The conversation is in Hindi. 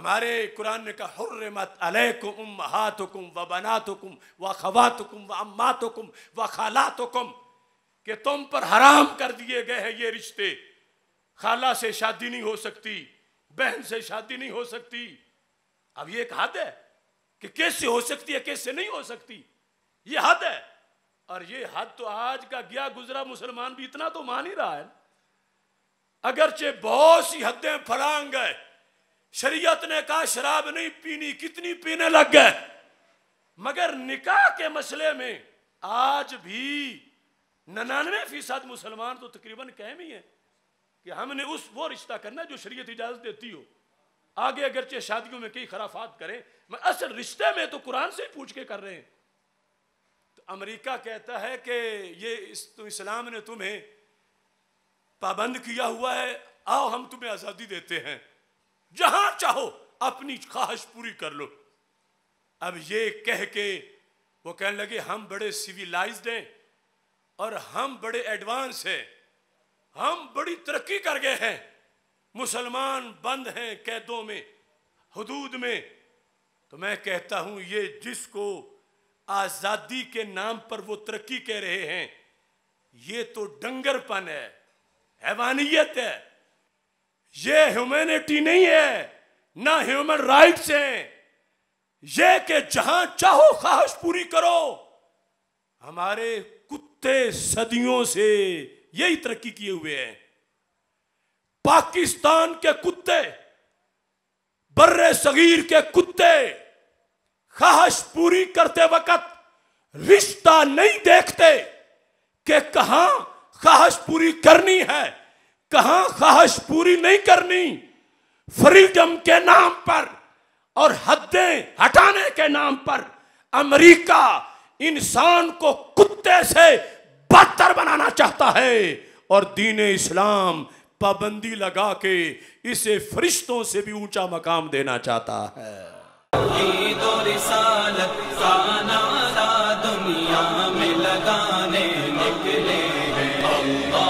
हमारे कुरान ने कहा हर्रमत अलैकुम उम्महातुकुम व बनातुकुम व खवातुकुम व अम्मातुकुम व खालातुकुम कि तुम पर हराम कर दिए गए हैं ये रिश्ते खाला से शादी नहीं हो सकती बहन से शादी नहीं हो सकती अब ये एक हद है कि कैसे हो सकती है कैसे नहीं हो सकती ये हद है और ये हद तो आज का गया गुजरा मुसलमान भी इतना तो मान ही रहा है अगरचे बहुत सी हदें फलांग गए शरीयत ने कहा शराब नहीं पीनी कितनी पीने लग गए मगर निकाह के मसले में आज भी नन्यानवे फीसद मुसलमान तो तकरीबन कहम ही है कि हमने उस वो रिश्ता करना जो शरीयत इजाजत देती हो आगे अगरचे शादियों में कई खराफात करें मैं असल रिश्ते में तो कुरान से ही पूछ के कर रहे हैं तो अमेरिका कहता है कि ये इस तो इस्लाम ने तुम्हें पाबंद किया हुआ है आओ हम तुम्हें आज़ादी देते हैं जहां चाहो अपनी ख्वाहिश पूरी कर लो अब ये कह के वो कहने लगे हम बड़े सिविलाइज्ड हैं और हम बड़े एडवांस हैं हम बड़ी तरक्की कर गए हैं मुसलमान बंद हैं कैदों में हदूद में तो मैं कहता हूं ये जिसको आज़ादी के नाम पर वो तरक्की कह रहे हैं ये तो डंगरपन है हैवानियत है ये ह्यूमैनिटी नहीं है ना ह्यूमन राइट्स हैं ये कि जहां चाहो ख्वाहिश पूरी करो हमारे कुत्ते सदियों से यही तरक्की किए हुए हैं पाकिस्तान के कुत्ते बर्रे सगीर के कुत्ते ख्वाहिश पूरी करते वक्त रिश्ता नहीं देखते कि कहा ख्वाहिश पूरी करनी है कहा ख्वाहिश पूरी नहीं करनी फ्रीडम के नाम पर और हदें हटाने के नाम पर अमेरिका इंसान को कुत्ते से बदतर बनाना चाहता है और दीन इस्लाम पाबंदी लगा के इसे फरिश्तों से भी ऊंचा मकाम देना चाहता है दुनिया में लगाने निकले हैं